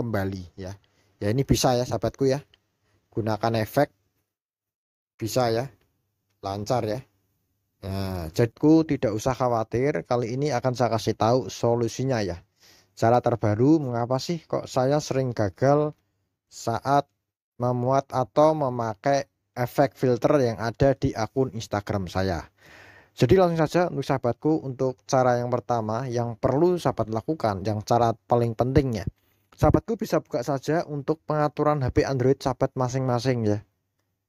kembali ya ya ini bisa ya sahabatku ya gunakan efek bisa ya lancar ya nah jadku tidak usah khawatir kali ini akan saya kasih tahu solusinya ya cara terbaru mengapa sih kok saya sering gagal saat memuat atau memakai efek filter yang ada di akun Instagram saya. Jadi langsung saja untuk sahabatku untuk cara yang pertama yang perlu sahabat lakukan yang cara paling pentingnya sahabatku bisa buka saja untuk pengaturan HP Android sahabat masing-masing ya.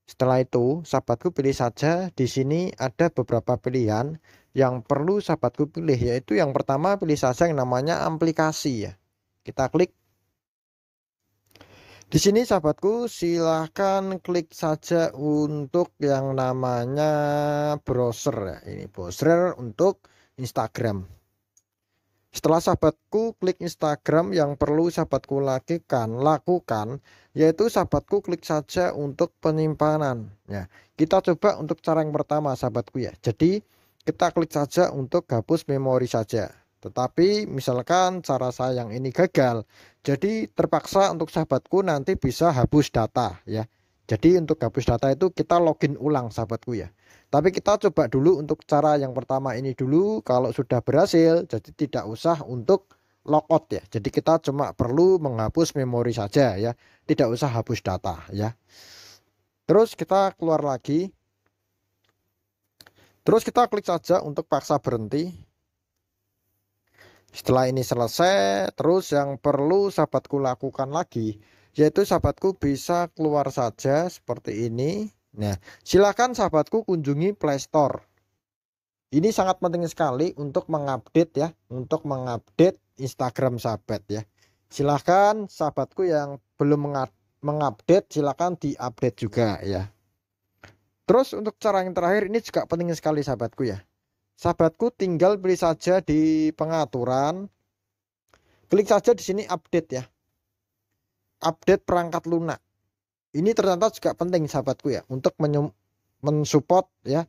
Setelah itu, sahabatku pilih saja di sini ada beberapa pilihan yang perlu sahabatku pilih yaitu yang pertama pilih saja yang namanya aplikasi ya. Kita klik. Di sini sahabatku silahkan klik saja untuk yang namanya browser ya. Ini browser untuk Instagram. Setelah sahabatku klik Instagram yang perlu sahabatku lakukan, lakukan yaitu sahabatku klik saja untuk penyimpanan. Ya, kita coba untuk cara yang pertama sahabatku ya. Jadi kita klik saja untuk hapus memori saja. Tetapi misalkan cara saya yang ini gagal, jadi terpaksa untuk sahabatku nanti bisa hapus data ya. Jadi untuk gabus data itu kita login ulang sahabatku ya. Tapi kita coba dulu untuk cara yang pertama ini dulu kalau sudah berhasil jadi tidak usah untuk logout ya. Jadi kita cuma perlu menghapus memori saja ya, tidak usah hapus data ya. Terus kita keluar lagi. Terus kita klik saja untuk paksa berhenti. Setelah ini selesai, terus yang perlu sahabatku lakukan lagi yaitu sahabatku bisa keluar saja seperti ini. Nah, silakan sahabatku kunjungi Play Store. Ini sangat penting sekali untuk mengupdate ya, untuk mengupdate Instagram sahabat ya. Silahkan sahabatku yang belum mengupdate silahkan diupdate juga ya. Terus untuk cara yang terakhir ini juga penting sekali sahabatku ya. Sahabatku tinggal beli saja di pengaturan. Klik saja di sini update ya update perangkat lunak. Ini ternyata juga penting sahabatku ya untuk mensupport ya,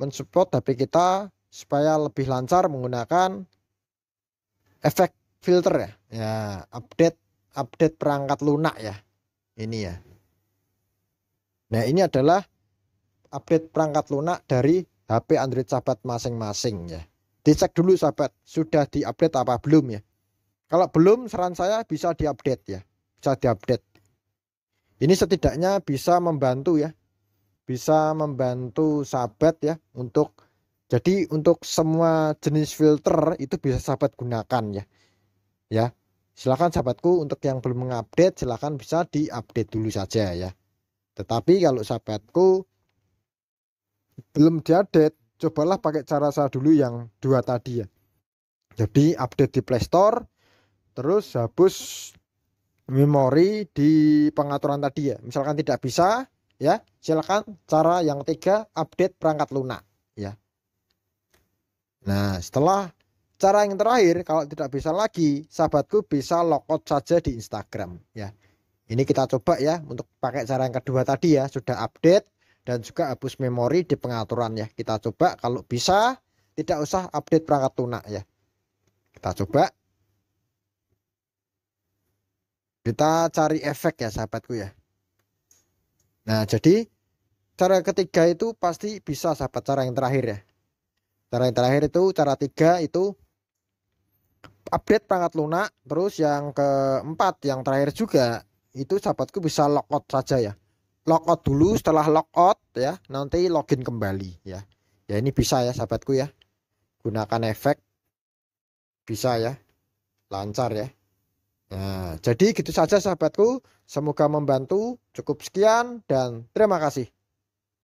mensupport HP kita supaya lebih lancar menggunakan efek filter ya. Ya, update update perangkat lunak ya. Ini ya. Nah, ini adalah update perangkat lunak dari HP Android sahabat masing-masing ya. Dicek dulu sahabat, sudah diupdate apa belum ya. Kalau belum saran saya bisa diupdate ya bisa diupdate. Ini setidaknya bisa membantu ya. Bisa membantu sahabat ya untuk jadi untuk semua jenis filter itu bisa sahabat gunakan ya. Ya. Silakan sahabatku untuk yang belum mengupdate silakan bisa diupdate dulu saja ya. Tetapi kalau sahabatku belum diupdate, cobalah pakai cara saya dulu yang dua tadi ya. Jadi update di Play Store, terus hapus memori di pengaturan tadi ya. Misalkan tidak bisa, ya silakan cara yang ketiga update perangkat lunak ya. Nah setelah cara yang terakhir kalau tidak bisa lagi sahabatku bisa logout saja di Instagram ya. Ini kita coba ya untuk pakai cara yang kedua tadi ya sudah update dan juga hapus memori di pengaturan ya. Kita coba kalau bisa tidak usah update perangkat lunak ya. Kita coba kita cari efek ya sahabatku ya. Nah jadi cara ketiga itu pasti bisa sahabat cara yang terakhir ya. Cara yang terakhir itu cara tiga itu update perangkat lunak. Terus yang keempat yang terakhir juga itu sahabatku bisa logout saja ya. Logout dulu setelah logout ya nanti login kembali ya. Ya ini bisa ya sahabatku ya. Gunakan efek bisa ya lancar ya Nah, jadi gitu saja sahabatku. Semoga membantu. Cukup sekian dan terima kasih.